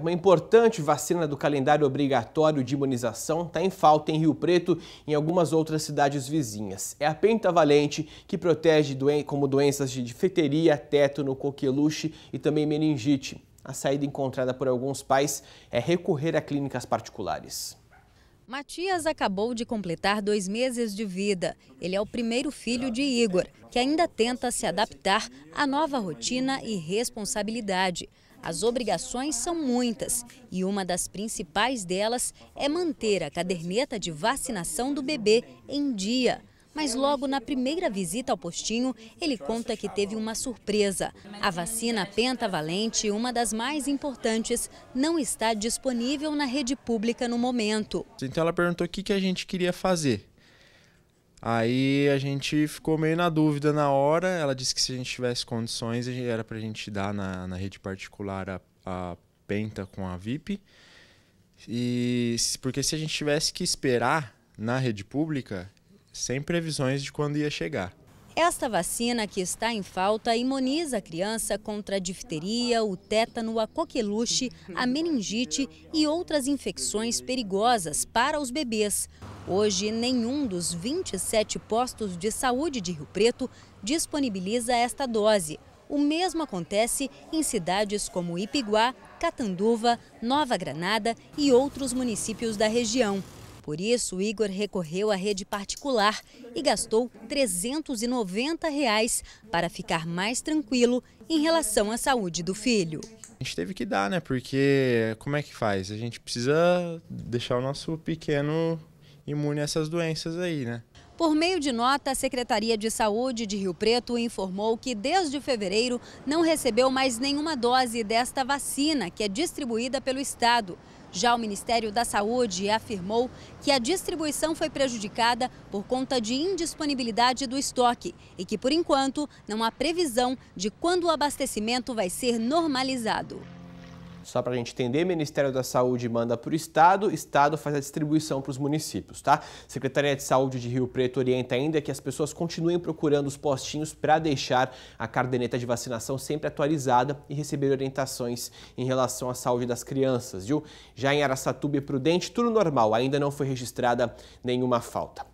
Uma importante vacina do calendário obrigatório de imunização está em falta em Rio Preto e em algumas outras cidades vizinhas. É a pentavalente, que protege doen como doenças de difteria, tétano, coqueluche e também meningite. A saída encontrada por alguns pais é recorrer a clínicas particulares. Matias acabou de completar dois meses de vida. Ele é o primeiro filho de Igor, que ainda tenta se adaptar à nova rotina e responsabilidade. As obrigações são muitas e uma das principais delas é manter a caderneta de vacinação do bebê em dia. Mas logo na primeira visita ao postinho, ele conta que teve uma surpresa. A vacina pentavalente, uma das mais importantes, não está disponível na rede pública no momento. Então ela perguntou o que, que a gente queria fazer. Aí a gente ficou meio na dúvida na hora. Ela disse que se a gente tivesse condições, era para a gente dar na, na rede particular a, a, Penta com a VIP. E porque se a gente tivesse que esperar na rede pública, sem previsões de quando ia chegar. Esta vacina que está em falta imuniza a criança contra a difteria, o tétano, a coqueluche, a meningite e outras infecções perigosas para os bebês. Hoje, nenhum dos 27 postos de saúde de Rio Preto disponibiliza esta dose. O mesmo acontece em cidades como Ipiguá, Catanduva, Nova Granada e outros municípios da região. Por isso, Igor recorreu à rede particular e gastou R$ 390 reais para ficar mais tranquilo em relação à saúde do filho. A gente teve que dar, né? Porque como é que faz? A gente precisa deixar o nosso pequeno imune a essas doenças aí, né? Por meio de nota, a Secretaria de Saúde de Rio Preto informou que desde fevereiro não recebeu mais nenhuma dose desta vacina que é distribuída pelo Estado. Já o Ministério da Saúde afirmou que a distribuição foi prejudicada por conta de indisponibilidade do estoque e que, por enquanto, não há previsão de quando o abastecimento vai ser normalizado só para a gente entender, Ministério da Saúde manda para o Estado, Estado faz a distribuição para os municípios, tá? Secretaria de Saúde de Rio Preto orienta ainda que as pessoas continuem procurando os postinhos para deixar a cardeneta de vacinação sempre atualizada e receber orientações em relação à saúde das crianças, viu? Já em Aracatuba e Prudente, tudo normal, ainda não foi registrada nenhuma falta.